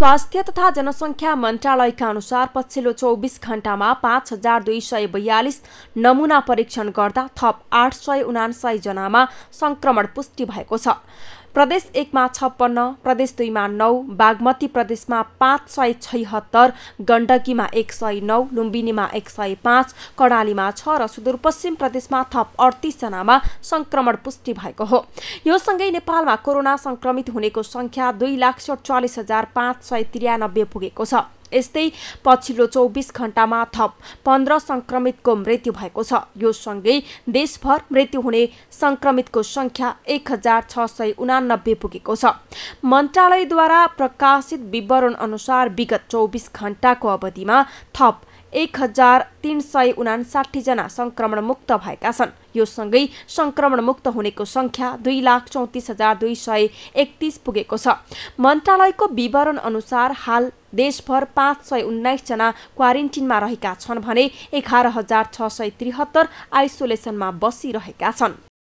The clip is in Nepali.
स्वास्थ्य तथा जनसङ्ख्या मन्त्रालयका अनुसार पछिल्लो चौबिस घण्टामा पाँच हजार दुई सय बयालिस नमुना परीक्षण गर्दा थप आठ सय उनासय जनामा सङ्क्रमण पुष्टि भएको छ प्रदेश एकमा छप्पन्न प्रदेश दुईमा नौ बागमती प्रदेशमा पाँच सय छैहत्तर गण्डकीमा एक सय नौ लुम्बिनीमा एक सय पाँच कर्णालीमा छ र सुदूरपश्चिम प्रदेशमा थप अडतिसजनामा सङ्क्रमण पुष्टि भएको हो यो सँगै नेपालमा कोरोना सङ्क्रमित हुनेको सङ्ख्या दुई लाख सडचालिस हजार पाँच सय त्रियानब्बे पुगेको छ यस्तै पछिल्लो चौबिस घण्टामा थप पन्ध्र संक्रमितको मृत्यु भएको छ यो सँगै देशभर मृत्यु हुने संक्रमितको संख्या एक हजार छ सय उनानब्बे पुगेको छ मन्त्रालयद्वारा प्रकाशित विवरण अनुसार विगत चौबिस घण्टाको अवधिमा थप एक हजार तिन सय उनासाठीजना सङ्क्रमणमुक्त भएका छन् यो सँगै सङ्क्रमणमुक्त हुनेको सङ्ख्या दुई लाख चौतिस हजार दुई सय एकतिस पुगेको छ मन्त्रालयको विवरण अनुसार हाल देशभर पाँच सय उन्नाइसजना क्वारेन्टिनमा रहेका छन् भने एघार हजार छ सय त्रिहत्तर आइसोलेसनमा बसिरहेका छन्